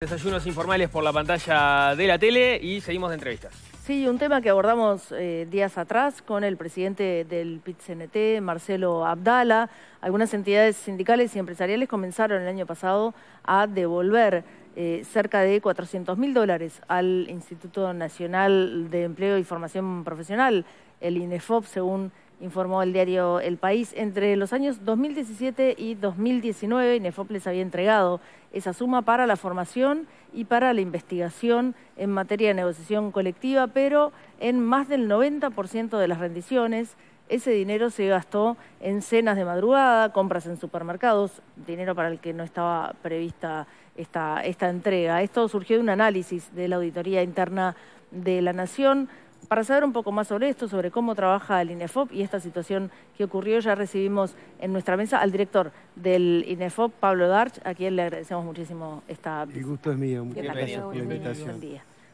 Desayunos informales por la pantalla de la tele y seguimos de entrevistas. Sí, un tema que abordamos eh, días atrás con el presidente del PIT-CNT, Marcelo Abdala. Algunas entidades sindicales y empresariales comenzaron el año pasado a devolver eh, cerca de 400 mil dólares al Instituto Nacional de Empleo y Formación Profesional, el INEFOP, según informó el diario El País, entre los años 2017 y 2019 INEFOP les había entregado esa suma para la formación y para la investigación en materia de negociación colectiva, pero en más del 90% de las rendiciones ese dinero se gastó en cenas de madrugada, compras en supermercados, dinero para el que no estaba prevista esta, esta entrega. Esto surgió de un análisis de la auditoría interna de la Nación para saber un poco más sobre esto, sobre cómo trabaja el INEFOP y esta situación que ocurrió, ya recibimos en nuestra mesa al director del INEFOP, Pablo Darch, a quien le agradecemos muchísimo esta visita. El gusto es mío, muchas gracias por la invitación.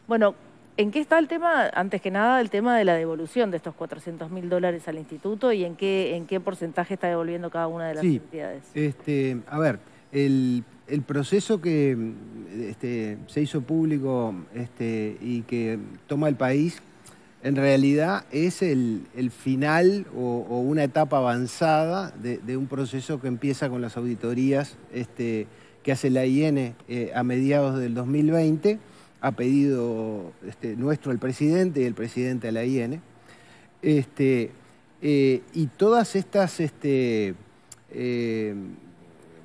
Bueno, ¿en qué está el tema? Antes que nada, el tema de la devolución de estos 400 mil dólares al instituto y en qué, en qué porcentaje está devolviendo cada una de las entidades. Este, a ver, el, proceso que este, se hizo público este, y que toma el país en realidad es el, final o, una etapa avanzada de, un proceso que empieza con las auditorías este, que hace la IN eh, a mediados del 2020, ha pedido este, nuestro el presidente y el presidente a la IN. Este, eh, y todas estas, eh,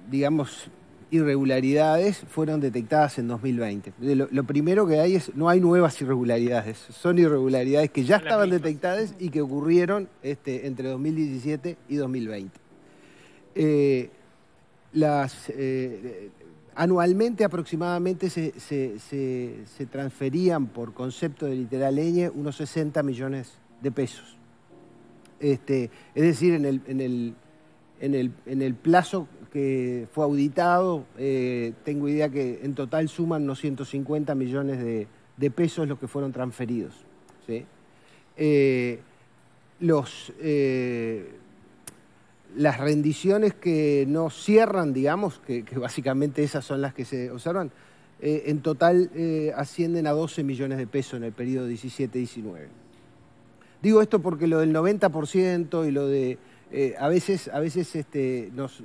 digamos, irregularidades fueron detectadas en 2020. Lo, primero que hay es, no hay nuevas irregularidades, son irregularidades que ya estaban detectadas y que ocurrieron este, entre 2017 y 2020. Eh, las, eh, anualmente aproximadamente se, transferían por concepto de literal leña unos 60 millones de pesos. Este, es decir, en el en el, plazo que fue auditado, eh, tengo idea que en total suman unos 150 millones de, pesos los que fueron transferidos. Eh, los, eh, las rendiciones que no cierran, digamos, que, básicamente esas son las que se observan, en total ascienden a 12 millones de pesos en el periodo 17-19. Digo esto porque lo del 90% y lo de eh, a veces, a veces este, nos,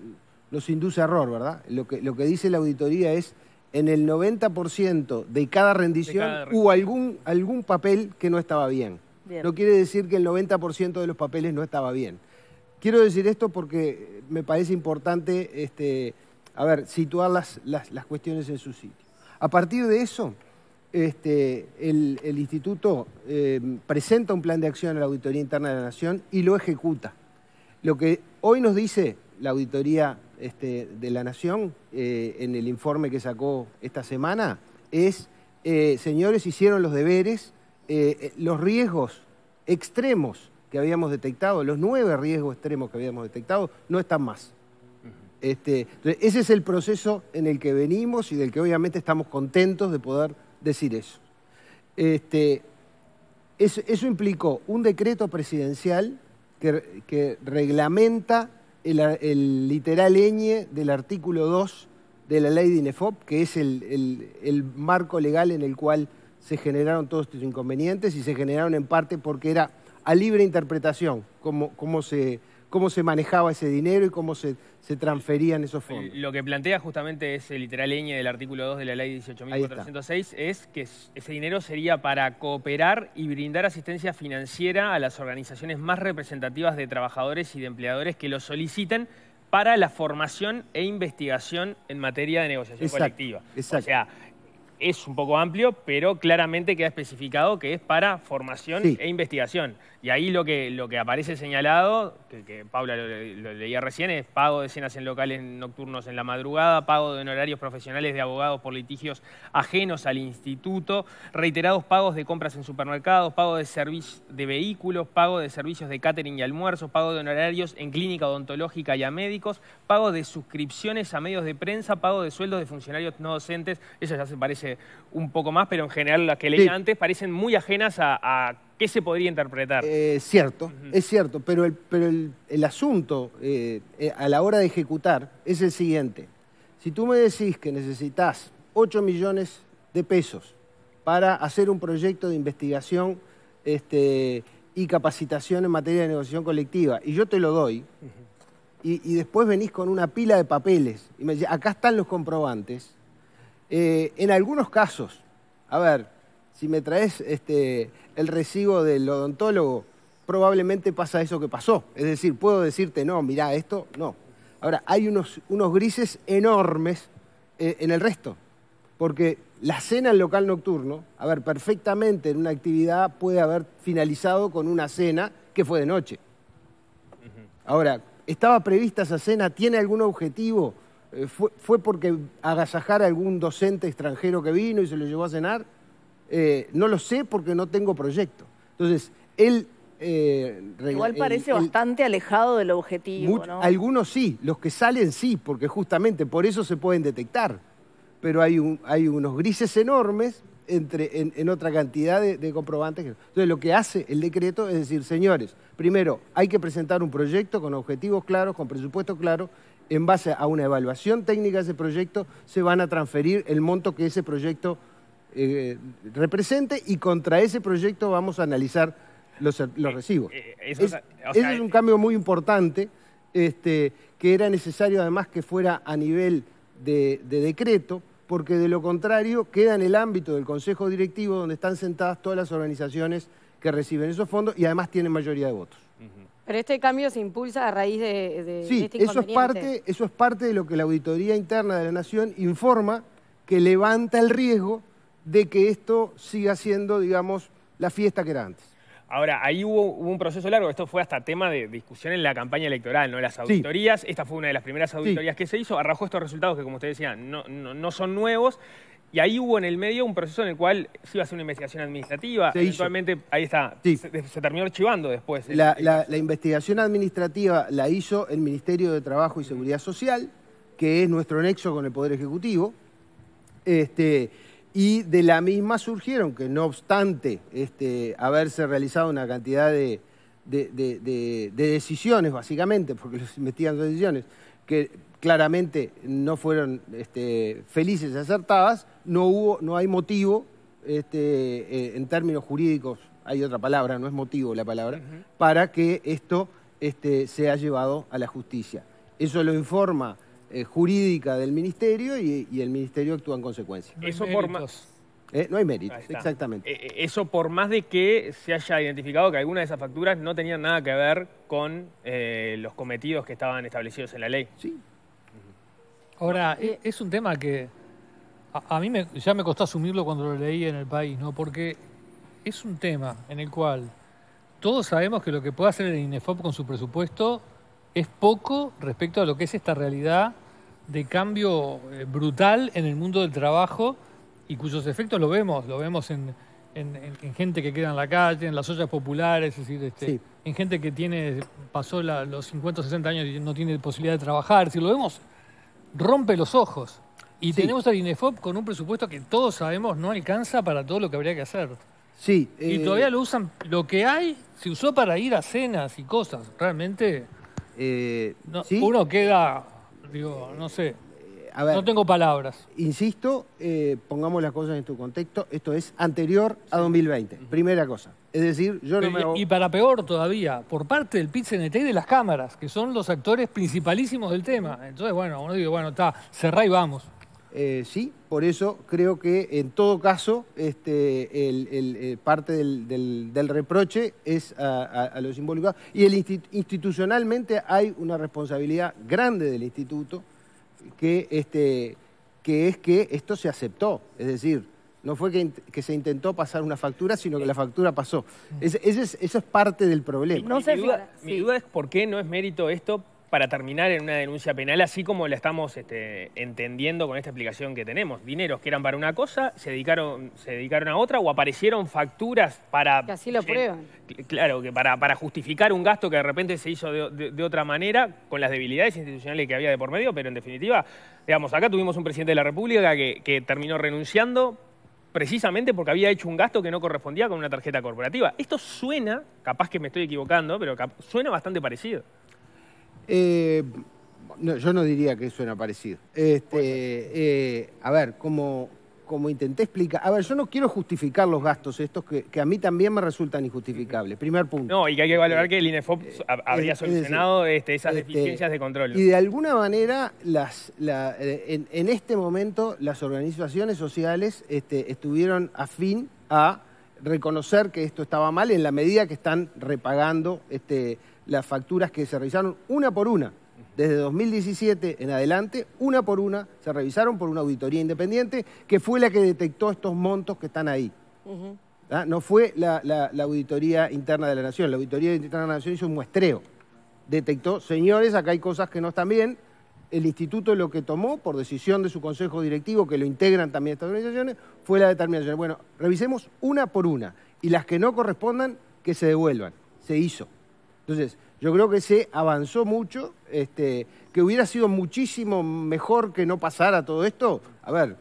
induce error, ¿verdad? Lo que, lo que dice la auditoría es en el 90% de cada rendición, hubo algún, algún papel que no estaba bien. No quiere decir que el 90% de los papeles no estaba bien. Quiero decir esto porque me parece importante, este, a ver, situar las, cuestiones en su sitio. A partir de eso, este, el, instituto eh, presenta un plan de acción a la Auditoría Interna de la Nación y lo ejecuta. Lo que hoy nos dice la auditoría este, de la Nación eh, en el informe que sacó esta semana es, eh, señores, hicieron los deberes, eh, los riesgos extremos que habíamos detectado, los nueve riesgos extremos que habíamos detectado, no están más. Este, ese es el proceso en el que venimos y del que obviamente estamos contentos de poder decir eso, este, eso implicó un decreto presidencial que, reglamenta el, literal ñ del artículo 2 de la ley de INEFOP, que es el, marco legal en el cual se generaron todos estos inconvenientes y se generaron en parte porque era a libre interpretación, como, como se, cómo se manejaba ese dinero y cómo se, se transferían esos fondos. Lo que plantea justamente ese literal ñ del artículo 2 de la ley 18.406 es que ese dinero sería para cooperar y brindar asistencia financiera a las organizaciones más representativas de trabajadores y de empleadores que lo soliciten para la formación e investigación en materia de negociación colectiva. O sea, es un poco amplio, pero claramente queda especificado que es para formación e investigación. Y ahí lo que, lo que aparece señalado, que, Paula lo, leía recién, es pago de cenas en locales nocturnos en la madrugada, pago de honorarios profesionales de abogados por litigios ajenos al instituto, reiterados pagos de compras en supermercados, pago de, de vehículos, pago de servicios de catering y almuerzos, pago de honorarios en clínica odontológica y a médicos, pago de suscripciones a medios de prensa, pago de sueldos de funcionarios no docentes, eso ya se parece un poco más, pero en general las que leía antes parecen muy ajenas a ¿Qué se podría interpretar? Es eh, cierto, es cierto, pero el, pero el, asunto eh, eh, a la hora de ejecutar es el siguiente. Si tú me decís que necesitas 8 millones de pesos para hacer un proyecto de investigación este, y capacitación en materia de negociación colectiva, y yo te lo doy, y, y, después venís con una pila de papeles, y me decís, acá están los comprobantes, en algunos casos, a ver, si me traes este, el recibo del odontólogo, probablemente pasa eso que pasó. Es decir, puedo decirte, no, mirá, esto no. Ahora, hay unos, grises enormes eh, en el resto, porque la cena en local nocturno, a ver, perfectamente en una actividad puede haber finalizado con una cena que fue de noche. Ahora, ¿estaba prevista esa cena? ¿Tiene algún objetivo? Eh, ¿Fue, porque agasajar a algún docente extranjero que vino y se lo llevó a cenar? Eh, no lo sé porque no tengo proyecto. Entonces, él... Eh, Igual parece bastante alejado del objetivo, Algunos sí, los que salen sí, porque justamente por eso se pueden detectar. Pero hay, hay unos grises enormes entre, en, otra cantidad de, de, comprobantes. Entonces, lo que hace el decreto es decir, señores, primero, hay que presentar un proyecto con objetivos claros, con presupuesto claro, en base a una evaluación técnica de ese proyecto, se van a transferir el monto que ese proyecto eh, represente y contra ese proyecto vamos a analizar los, eh, recibos. Eh, ese es un cambio muy importante este, que era necesario además que fuera a nivel de, decreto porque de lo contrario queda en el ámbito del Consejo Directivo donde están sentadas todas las organizaciones que reciben esos fondos y además tienen mayoría de votos. Pero este cambio se impulsa a raíz de, sí, este eso es parte, eso es parte de lo que la auditoría interna de la Nación informa que levanta el riesgo de que esto siga siendo, digamos, la fiesta que era antes. Ahora, ahí hubo, un proceso largo, esto fue hasta tema de discusión en la campaña electoral, ¿no? Las auditorías, esta fue una de las primeras auditorías que se hizo, arrojó estos resultados que, como usted decía, no, no, son nuevos, y ahí hubo en el medio un proceso en el cual se iba a hacer una investigación administrativa, eventualmente, ahí está, se, terminó archivando después. la, investigación administrativa la hizo el Ministerio de Trabajo y Seguridad Social, que es nuestro nexo con el Poder Ejecutivo, este y de la misma surgieron que no obstante este, haberse realizado una cantidad de, decisiones, básicamente, porque los investigan decisiones, que claramente no fueron este, felices y acertadas, no, hubo, no hay motivo, este, eh, en términos jurídicos hay otra palabra, no es motivo la palabra, para que esto este, sea llevado a la justicia. Eso lo informa eh, jurídica del ministerio y, el ministerio actúa en consecuencia. Eso por más. Eh, no hay méritos, exactamente. Eh, eso por más de que se haya identificado que alguna de esas facturas no tenían nada que ver con los cometidos que estaban establecidos en la ley. Sí. Ahora, e, es un tema que a, mí ya me costó asumirlo cuando lo leí en el país, ¿no? Porque es un tema en el cual todos sabemos que lo que puede hacer el INEFOP con su presupuesto es poco respecto a lo que es esta realidad de cambio eh, brutal en el mundo del trabajo y cuyos efectos lo vemos, lo vemos en, gente que queda en la calle, en las ollas populares, este, en gente que tiene pasó los 50 o 60 años y no tiene posibilidad de trabajar, si lo vemos, rompe los ojos. Y tenemos al INEFOP con un presupuesto que todos sabemos no alcanza para todo lo que habría que hacer. Sí. Y eh, todavía lo usan, lo que hay se usó para ir a cenas y cosas. Realmente eh, uno queda Digo, no sé. ver, no tengo palabras. Insisto, eh, pongamos las cosas en tu contexto. Esto es anterior a 2020, primera cosa. Es decir, yo no y, para peor todavía, por parte del pit y de las cámaras, que son los actores principalísimos del tema. Entonces, bueno, uno dice, bueno, está, cerrá y vamos. Eh, sí, por eso creo que en todo caso este, el, eh, parte del, reproche es a, a, los involucrados. Y institucionalmente hay una responsabilidad grande del instituto que, este, que es que esto se aceptó. Es decir, no fue que, se intentó pasar una factura, sino que la factura pasó. eso es parte del problema. No sé, si mi, duda, es por qué no es mérito esto para terminar en una denuncia penal, así como la estamos este, entendiendo con esta explicación que tenemos. Dineros que eran para una cosa, se dedicaron, se dedicaron a otra o aparecieron facturas para... Que así lo prueban. Claro, que para, justificar un gasto que de repente se hizo de, otra manera, con las debilidades institucionales que había de por medio, pero en definitiva, digamos, acá tuvimos un presidente de la República que terminó renunciando precisamente porque había hecho un gasto que no correspondía con una tarjeta corporativa. Esto suena, capaz que me estoy equivocando, pero suena bastante parecido. Eh, yo no diría que suena parecido. Este, eh, a ver, como, como intenté explicar. A ver, yo no quiero justificar los gastos estos que, a mí también me resultan injustificables. Primer punto. No, y que hay que valorar eh, que el INEFOP habría solucionado este, esas este, deficiencias de control. Y de alguna manera, en, este momento, las organizaciones sociales estuvieron afín a reconocer que esto estaba mal en la medida que están repagando este, las facturas que se revisaron una por una. Desde 2017 en adelante, una por una, se revisaron por una auditoría independiente que fue la que detectó estos montos que están ahí. ¿Ah? No fue la, la, auditoría interna de la Nación. La auditoría interna de la Nación hizo un muestreo. Detectó, señores, acá hay cosas que no están bien, el instituto lo que tomó, por decisión de su consejo directivo, que lo integran también estas organizaciones, fue la determinación. Bueno, revisemos una por una y las que no correspondan, que se devuelvan. Se hizo. Entonces, yo creo que se avanzó mucho, este, que hubiera sido muchísimo mejor que no pasara todo esto. A ver,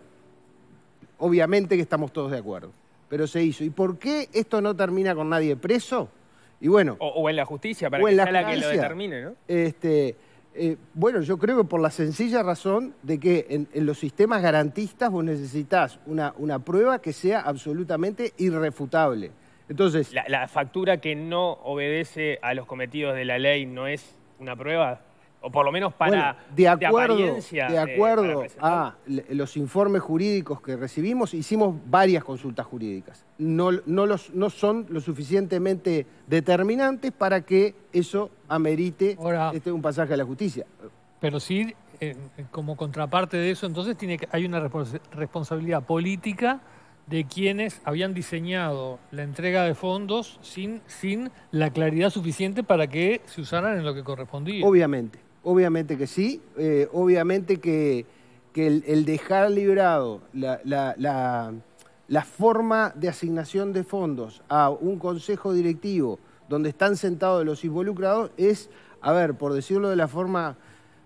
obviamente que estamos todos de acuerdo, pero se hizo. ¿Y por qué esto no termina con nadie preso? Y bueno, o, en la justicia, para que, la que lo determine, ¿no? Este, eh, bueno, yo creo que por la sencilla razón de que en, los sistemas garantistas vos necesitas una, una, prueba que sea absolutamente irrefutable. Entonces. la factura que no obedece a los cometidos de la ley no es una prueba o por lo menos para de acuerdo, de, acuerdo a los informes jurídicos que recibimos, hicimos varias consultas jurídicas. No, no, los, no son lo suficientemente determinantes para que eso amerite este, un pasaje a la justicia. Pero sí, como contraparte de eso, entonces tiene hay una responsabilidad política de quienes habían diseñado la entrega de fondos sin, sin la claridad suficiente para que se usaran en lo que correspondía. Obviamente. Obviamente que sí, eh, obviamente que, el, dejar librado la, forma de asignación de fondos a un consejo directivo donde están sentados los involucrados es, a ver, por decirlo de la forma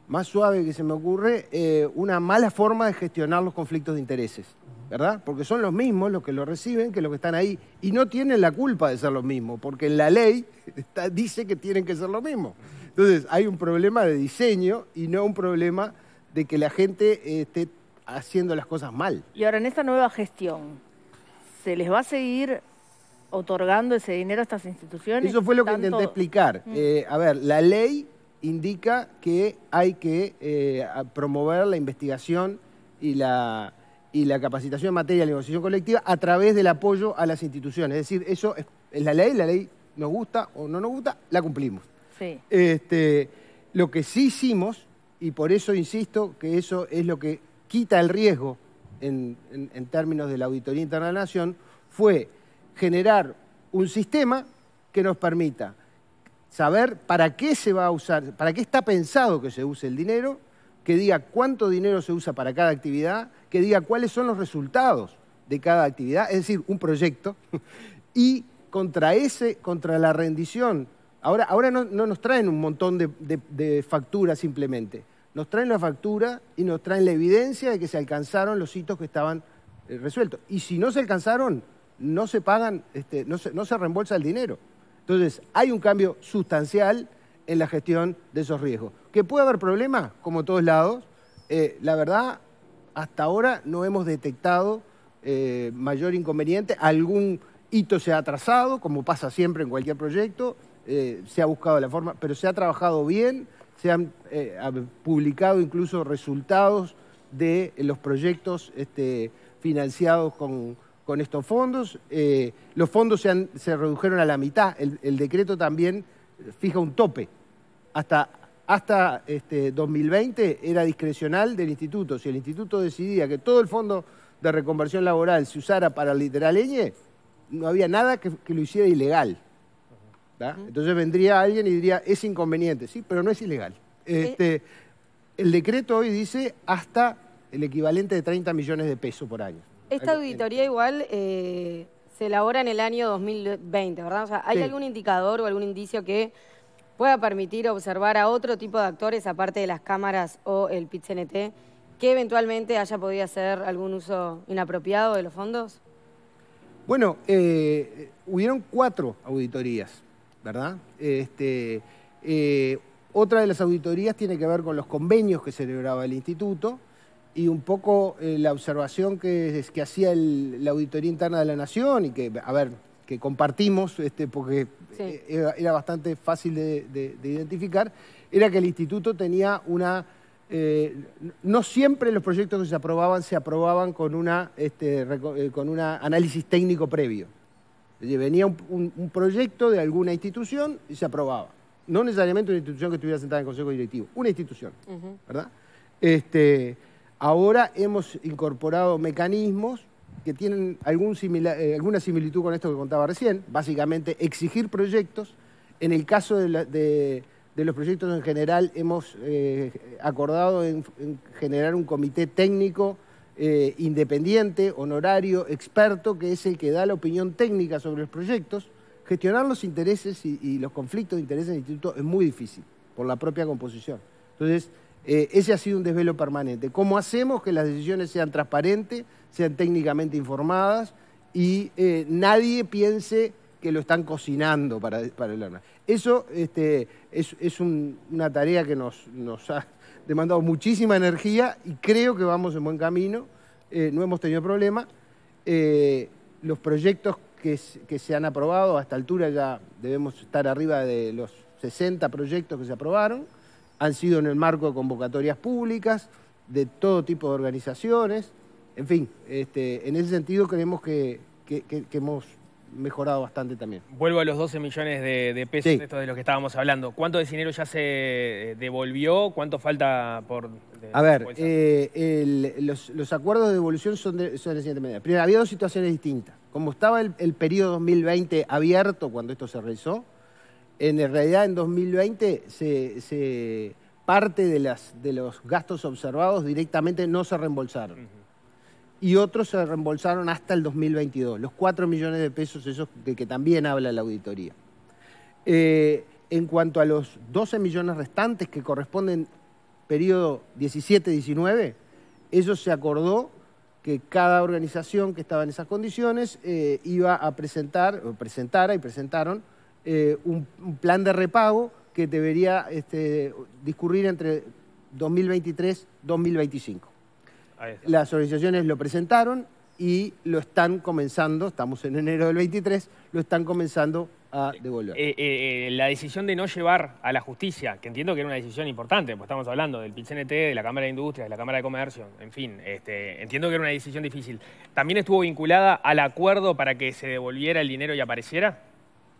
más suave que se me ocurre, eh, una mala forma de gestionar los conflictos de intereses, ¿verdad? Porque son los mismos los que lo reciben que los que están ahí y no tienen la culpa de ser los mismos, porque la ley dice que tienen que ser los mismos. Entonces, hay un problema de diseño y no un problema de que la gente eh, esté haciendo las cosas mal. Y ahora, en esta nueva gestión, ¿se les va a seguir otorgando ese dinero a estas instituciones? Eso fue lo que intenté explicar. Mm. Eh, a ver, la ley indica que hay que eh, promover la investigación y la, y la capacitación en materia de negociación colectiva a través del apoyo a las instituciones. Es decir, eso es la ley, la ley nos gusta o no nos gusta, la cumplimos. Este, lo que sí hicimos, y por eso insisto que eso es lo que quita el riesgo en, términos de la Auditoría Interna de la Nación, fue generar un sistema que nos permita saber para qué se va a usar, para qué está pensado que se use el dinero, que diga cuánto dinero se usa para cada actividad, que diga cuáles son los resultados de cada actividad, es decir, un proyecto, y contra, ese, contra la rendición Ahora, ahora no, nos traen un montón de, facturas simplemente. Nos traen la factura y nos traen la evidencia de que se alcanzaron los hitos que estaban eh, resueltos. Y si no se alcanzaron, no se pagan, este, no, se, reembolsa el dinero. Entonces, hay un cambio sustancial en la gestión de esos riesgos. Que puede haber problemas, como todos lados. Eh, la verdad, hasta ahora no hemos detectado eh, mayor inconveniente. Algún hito se ha atrasado, como pasa siempre en cualquier proyecto. Eh, se ha buscado la forma, pero se ha trabajado bien, se han eh, publicado incluso resultados de los proyectos este, financiados con, estos fondos. Eh, los fondos se, redujeron a la mitad. El, decreto también fija un tope. Hasta, este, 2020 era discrecional del instituto. Si el instituto decidía que todo el fondo de reconversión laboral se usara para literaleñe, no había nada que lo hiciera ilegal. Entonces vendría alguien y diría, es inconveniente, sí, pero no es ilegal. Este, eh. el decreto hoy dice hasta el equivalente de 30 millones de pesos por año. Esta auditoría igual eh, se elabora en el año 2020, ¿verdad? O sea, ¿hay algún indicador o algún indicio que pueda permitir observar a otro tipo de actores, aparte de las cámaras o el pit que eventualmente haya podido hacer algún uso inapropiado de los fondos? Bueno, eh, hubieron cuatro auditorías ¿verdad? Este, eh, otra de las auditorías tiene que ver con los convenios que celebraba el instituto y un poco eh, la observación que, hacía la auditoría interna de la Nación y que, a ver, que compartimos, este, porque eh, era, bastante fácil de, identificar, era que el instituto tenía una... no siempre los proyectos que se aprobaban se aprobaban con, una, este, con un análisis técnico previo venía un, proyecto de alguna institución y se aprobaba. No necesariamente una institución que estuviera sentada en el Consejo Directivo, una institución, ¿verdad? Este, ahora hemos incorporado mecanismos que tienen algún eh, alguna similitud con esto que contaba recién, básicamente exigir proyectos. En el caso de, los proyectos en general, hemos eh, acordado en generar un comité técnico eh, independiente, honorario, experto, que es el que da la opinión técnica sobre los proyectos. Gestionar los intereses y, los conflictos de intereses del instituto es muy difícil por la propia composición. Entonces, eh, ese ha sido un desvelo permanente. ¿Cómo hacemos que las decisiones sean transparentes, sean técnicamente informadas y eh, nadie piense que lo están cocinando para, para el arma Eso este, es, una tarea que nos, ha demandado muchísima energía y creo que vamos en buen camino, eh, no hemos tenido problema. Eh, los proyectos que, se han aprobado, a esta altura ya debemos estar arriba de los 60 proyectos que se aprobaron, han sido en el marco de convocatorias públicas, de todo tipo de organizaciones, en fin, este, en ese sentido creemos que, que hemos mejorado bastante también. Vuelvo a los 12 millones de, pesos, esto de lo que estábamos hablando. ¿Cuánto de dinero ya se eh, devolvió? ¿Cuánto falta por...? a ver, eh, los, acuerdos de devolución son de, son la siguiente manera. Primero, había dos situaciones distintas. Como estaba el, periodo 2020 abierto cuando esto se realizó, en realidad en 2020 se, parte de, las, de los gastos observados directamente no se reembolsaron y otros se reembolsaron hasta el 2022, los 4 millones de pesos esos de que también habla la auditoría. Eh, en cuanto a los 12 millones restantes que corresponden periodo 17-19, eso se acordó que cada organización que estaba en esas condiciones eh, iba a presentar, o presentara y presentaron eh, un, plan de repago que debería este, discurrir entre 2023-2025. Las organizaciones lo presentaron y lo están comenzando, estamos en enero del 23, lo están comenzando a devolver. Eh, eh, eh, la decisión de no llevar a la justicia, que entiendo que era una decisión importante, pues estamos hablando del PICNT, de la Cámara de Industria, de la Cámara de Comercio, en fin, este, entiendo que era una decisión difícil. ¿También estuvo vinculada al acuerdo para que se devolviera el dinero y apareciera?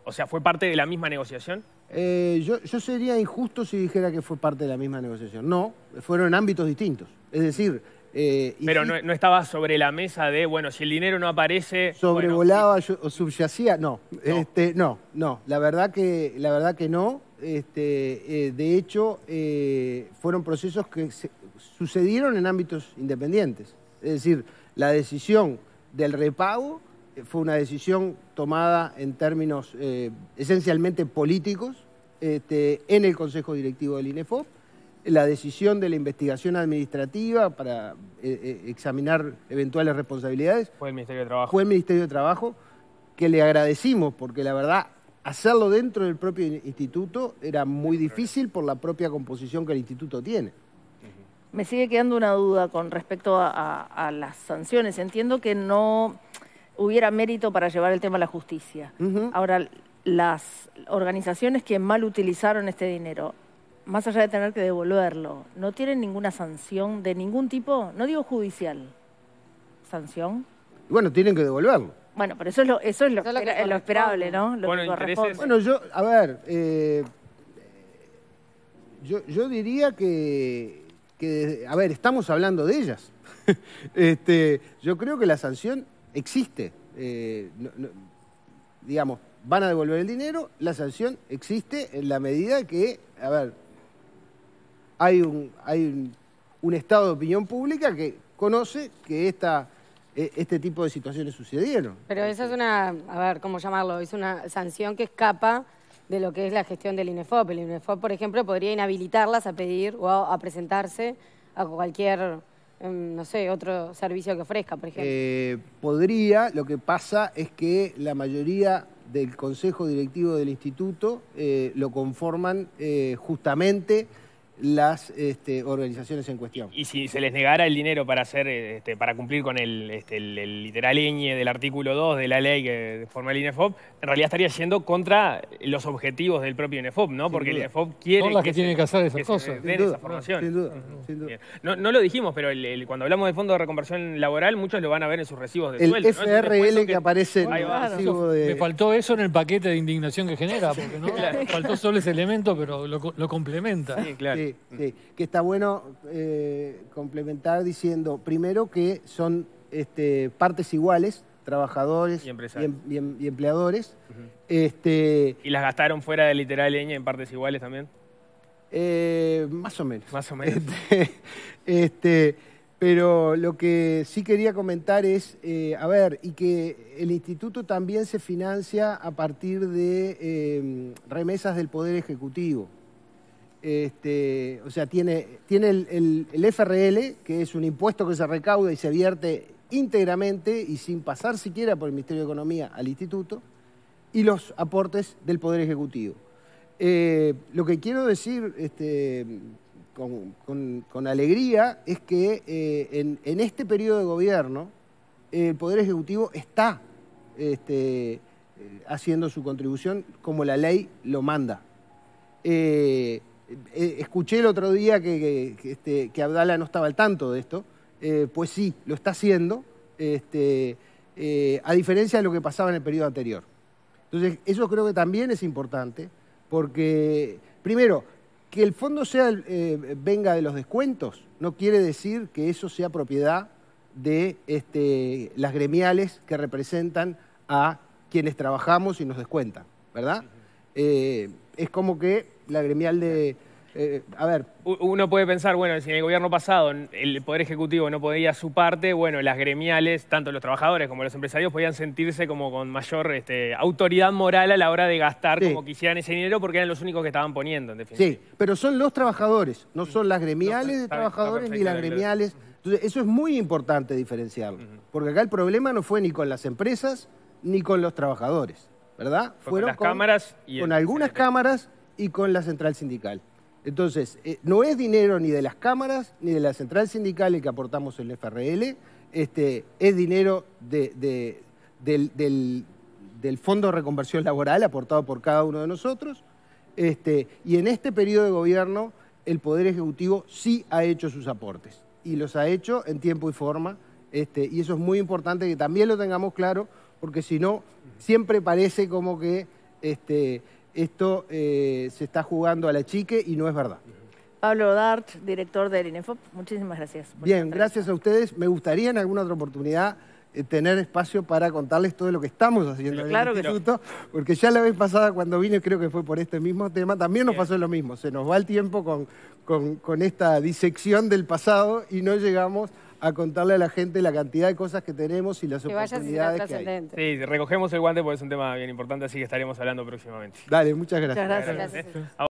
O sea, ¿fue parte de la misma negociación? yo, yo sería injusto si dijera que fue parte de la misma negociación. No, fueron en ámbitos distintos. Es decir, eh, Pero no, estaba sobre la mesa de, bueno, si el dinero no aparece... Sobrevolaba o subyacía, no. No. Este, no, no, la verdad que, la verdad que no. Este, eh, de hecho, eh, fueron procesos que sucedieron en ámbitos independientes. Es decir, la decisión del repago fue una decisión tomada en términos esencialmente políticos este, en el Consejo Directivo del INEFOP la decisión de la investigación administrativa para eh, eh, examinar eventuales responsabilidades. Fue el Ministerio de Trabajo. Fue el Ministerio de Trabajo, que le agradecimos, porque la verdad, hacerlo dentro del propio instituto era muy difícil por la propia composición que el instituto tiene. Me sigue quedando una duda con respecto a, las sanciones. Entiendo que no hubiera mérito para llevar el tema a la justicia. Ahora, las organizaciones que mal utilizaron este dinero, más allá de tener que devolverlo, ¿no tienen ninguna sanción de ningún tipo? No digo judicial. ¿Sanción? bueno, tienen que devolverlo. Bueno, pero eso es lo, eso es lo, esperable, ¿no? bueno, yo, a ver, eh, yo, diría que, a ver, estamos hablando de ellas. este, yo creo que la sanción existe. Eh, digamos, van a devolver el dinero, la sanción existe en la medida que, a ver, hay un, estado de opinión pública que conoce que esta e, este tipo de situaciones sucedieron. Pero eso es una, a ver, ¿cómo llamarlo? Es una sanción que escapa de lo que es la gestión del INEFOP. El INEFOP, por ejemplo, podría inhabilitarlas a pedir o a, presentarse a cualquier, em, no sé, otro servicio que ofrezca, por ejemplo. Eh, podría, lo que pasa es que la mayoría del Consejo Directivo del Instituto eh, lo conforman eh, justamente las este, organizaciones en cuestión. Y si se les negara el dinero para hacer, este, para cumplir con el, este, el, literal del artículo 2 de la ley que forma el INEFOP, en realidad estaría yendo contra los objetivos del propio INEFOP, ¿no? Porque el INEFOP quiere... Son que, tienen que hacer esas cosas. esa formación. Sin duda, No, lo dijimos, pero cuando hablamos de fondo de reconversión laboral, muchos lo van a ver en sus recibos de sueldo. El FRL que, aparece en el recibo de... Me faltó eso en el paquete de indignación que genera, porque no, faltó solo ese elemento, pero lo, complementa. Sí, claro que está bueno eh, complementar diciendo, primero que son este, partes iguales, trabajadores y, y, em-, em, empleadores. este, ¿Y las gastaron fuera de literal leña en partes iguales también? Eh, más o menos. Más o menos. Este, este, pero lo que sí quería comentar es, eh, a ver, y que el instituto también se financia a partir de em, remesas del Poder Ejecutivo. Este, o sea, tiene, tiene el, el, FRL, que es un impuesto que se recauda y se vierte íntegramente y sin pasar siquiera por el Ministerio de Economía al Instituto, y los aportes del Poder Ejecutivo. Eh, lo que quiero decir este, con, alegría es que eh, en, este periodo de gobierno el Poder Ejecutivo está este, eh, haciendo su contribución como la ley lo manda. Eh, eh, eh, escuché el otro día este, que, Abdala no estaba al tanto de esto. Eh, pues sí, lo está haciendo, este, a diferencia de lo que pasaba en el periodo anterior. Entonces, eso creo que también es importante, porque, primero, que el fondo sea, venga de los descuentos no quiere decir que eso sea propiedad de este, las gremiales que representan a quienes trabajamos y nos descuentan, ¿verdad? es como que la gremial de... Eh, a ver. Uno puede pensar, bueno, si en el gobierno pasado el Poder Ejecutivo no podía su parte, bueno, las gremiales, tanto los trabajadores como los empresarios, podían sentirse como con mayor este, autoridad moral a la hora de gastar como quisieran ese dinero porque eran los únicos que estaban poniendo, en definitiva. Sí, pero son los trabajadores, no son las gremiales de trabajadores ni las gremiales. Entonces, eso es muy importante diferenciarlo, porque acá el problema no fue ni con las empresas ni con los trabajadores, ¿verdad? Fueron con, las cámaras con algunas cámaras y con la central sindical. Entonces, eh, no es dinero ni de las cámaras ni de la central sindical el que aportamos el FRL, este, es dinero de, del, Fondo de Reconversión Laboral aportado por cada uno de nosotros. Este, y en este periodo de gobierno, el Poder Ejecutivo sí ha hecho sus aportes y los ha hecho en tiempo y forma. Este, y eso es muy importante que también lo tengamos claro, porque si no, siempre parece como que este, esto eh, se está jugando a la chique y no es verdad. Pablo Dart, director del INEFOP, muchísimas gracias. Bien, gracias a ustedes. Me gustaría en alguna otra oportunidad eh, tener espacio para contarles todo lo que estamos haciendo en claro el este instituto, porque ya la vez pasada cuando vine, creo que fue por este mismo tema, también nos pasó lo mismo, se nos va el tiempo con, con esta disección del pasado y no llegamos a contarle a la gente la cantidad de cosas que tenemos y las que oportunidades que Sí, recogemos el guante porque es un tema bien importante, así que estaremos hablando próximamente. Dale, muchas gracias.